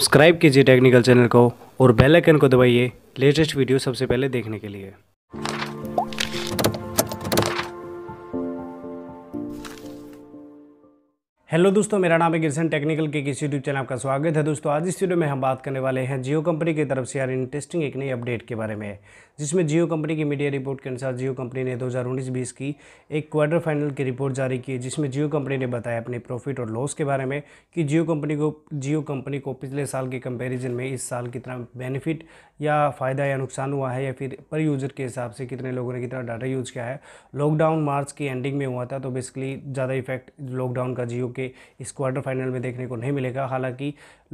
subscribe कीजिए technical channel को और बेल आइकन को दबाइए लेटेस्ट वीडियो सबसे पहले देखने के लिए हेलो दोस्तों मेरा नाम है गिरसन टेक्निकल के किस यूट्यूब चैनल आपका स्वागत है दोस्तों आज इस वीडियो में हम बात करने वाले हैं जियो कंपनी की तरफ से यार इंटरेस्टिंग एक नई अपडेट के बारे में जिसमें जियो कंपनी की मीडिया रिपोर्ट के अनुसार जियो कंपनी ने 2019-20 की एक क्वार्टर फाइनल की रिपोर्ट जारी की जिसमें जियो कंपनी ने बताया अपने प्रॉफिट और लॉस के बारे में कि जियो कंपनी को जियो कंपनी को पिछले साल के कंपेरिजन में इस साल कितना बेनिफिट या फ़ायदा या नुकसान हुआ है या फिर पर यूज़र के हिसाब से कितने लोगों ने कितना डाटा यूज़ किया है लॉकडाउन मार्च की एंडिंग में हुआ था तो बेसिकली ज़्यादा इफेक्ट लॉकडाउन का जियो के इस क्वार्टर फाइनल में देखने को नहीं मिलेगा हालांकि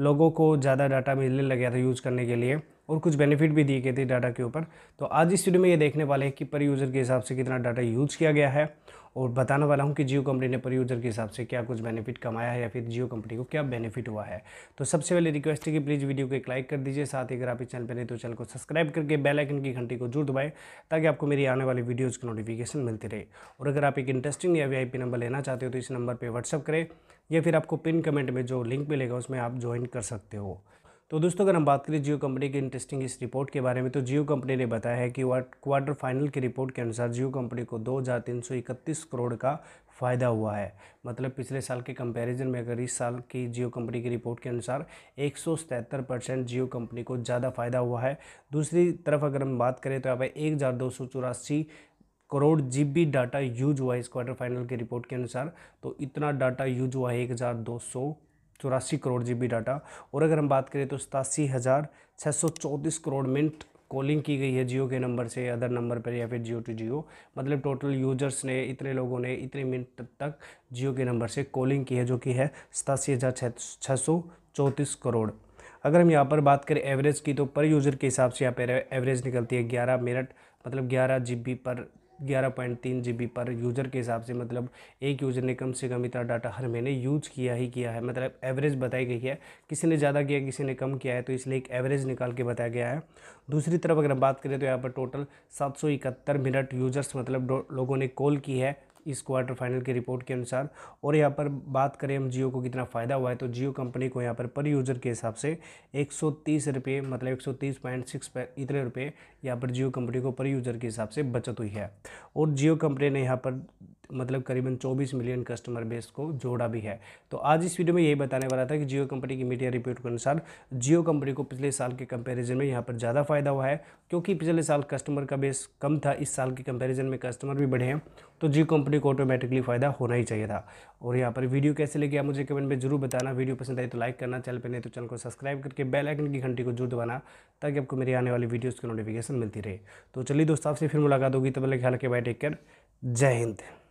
लोगों को ज़्यादा डाटा मिलने लग गया था यूज़ करने के लिए और कुछ बेनिफिट भी दिए गए थे डाटा के ऊपर तो आज इस वीडियो में ये देखने वाले हैं कि पर यूज़र के हिसाब से कितना डाटा यूज़ किया गया है और बताने वाला हूँ कि जियो कंपनी ने पर यूज़र के हिसाब से क्या कुछ बेनिफिट कमाया है या फिर जियो कंपनी को क्या बेनिफिट हुआ है तो सबसे पहले रिक्वेस्ट है कि प्लीज़ वीडियो को एक लाइक कर दीजिए साथ ही अगर आप इस चैनल पर नहीं तो चैनल को सब्सक्राइब करके बेल आइकन की घंटी को जरूर दबाएं ताकि आपको मेरी आने वाली वीडियोज़ की नोटिफिकेशन मिलती रहे और अगर आप एक इंटरेस्टिंग या वी नंबर लेना चाहते हो तो इस नंबर पर व्हाट्सअप करें या फिर आपको पिन कमेंट में जो लिंक मिलेगा उसमें आप ज्वाइन कर सकते हो तो दोस्तों अगर हम बात करें जियो कंपनी की इंटरेस्टिंग इस रिपोर्ट के बारे में तो जियो कंपनी ने बताया है कि क्वार्टर फाइनल की रिपोर्ट के अनुसार जियो कंपनी को दो करोड़ का फ़ायदा हुआ है मतलब पिछले साल के कंपैरिजन में अगर इस साल की जियो कंपनी की रिपोर्ट के अनुसार एक परसेंट जियो कंपनी को ज़्यादा फ़ायदा हुआ है दूसरी तरफ अगर हम बात करें तो यहाँ पर एक करोड़ जीबी डाटा यूज हुआ है इस क्वार्टर फाइनल की रिपोर्ट के अनुसार तो इतना डाटा यूज हुआ है एक हज़ार दो सौ चौरासी करोड़ जीबी डाटा और अगर हम बात करें तो सतासी हज़ार छः सौ चौंतीस करोड़ मिनट कॉलिंग की गई है जियो के नंबर से अदर नंबर पर या फिर जियो टू जियो मतलब टोटल यूजर्स ने इतने लोगों ने इतने मिनट तक जियो के नंबर से कॉलिंग की है जो कि है सतासी हज़ार छः सौ चौंतीस करोड़ अगर हम यहाँ पर बात करें एवरेज की तो पर यूज़र के हिसाब से यहाँ पर एवरेज निकलती है ग्यारह मिनट मतलब ग्यारह जी पर ग्यारह पॉइंट तीन जी बी पर यूज़र के हिसाब से मतलब एक यूज़र ने कम से कम इतना डाटा हर महीने यूज़ किया ही किया है मतलब एवरेज बताई गई है किसी ने ज़्यादा किया किसी ने कम किया है तो इसलिए एक एवरेज निकाल के बताया गया है दूसरी तरफ अगर हम बात करें तो यहाँ पर टोटल सात सौ इकहत्तर मिनट यूज़र्स मतलब लोगों ने कॉल की है इस क्वार्टर फाइनल की रिपोर्ट के अनुसार और यहाँ पर बात करें हम जियो को कितना फ़ायदा हुआ है तो जियो कंपनी को यहाँ पर पर यूज़र के हिसाब से एक रुपये मतलब एक सौ इतने रुपये यहाँ पर जियो कंपनी को पर यूज़र के हिसाब से बचत हुई है और जियो कंपनी ने यहाँ पर मतलब करीबन 24 मिलियन कस्टमर बेस को जोड़ा भी है तो आज इस वीडियो में यही बताने वाला था कि जियो कंपनी की मीडिया रिपोर्ट के अनुसार जियो कंपनी को पिछले साल के कंपैरिजन में यहाँ पर ज़्यादा फायदा हुआ है क्योंकि पिछले साल कस्टमर का बेस कम था इस साल के कंपेरिजन में कस्टमर भी बढ़े हैं तो जियो कंपनी को ऑटोमेटिकली फ़ायदा होना ही चाहिए था और यहाँ पर वीडियो कैसे लगे आप मुझे कमेंट में जरूर बताना वीडियो पसंद आई तो लाइक करना चैनल पर नहीं तो चैनल को सब्सक्राइब करके बेल आइकन की घंटी को जरूर दबाना ताकि आपको मेरी आने वाली वीडियोज़ की नोटिफिकेशन मिलती रहे तो चलिए दोस्तों आपसे फिर मुलाकात होगी तब तक ख्याल के बाय टेक केयर जय हिंद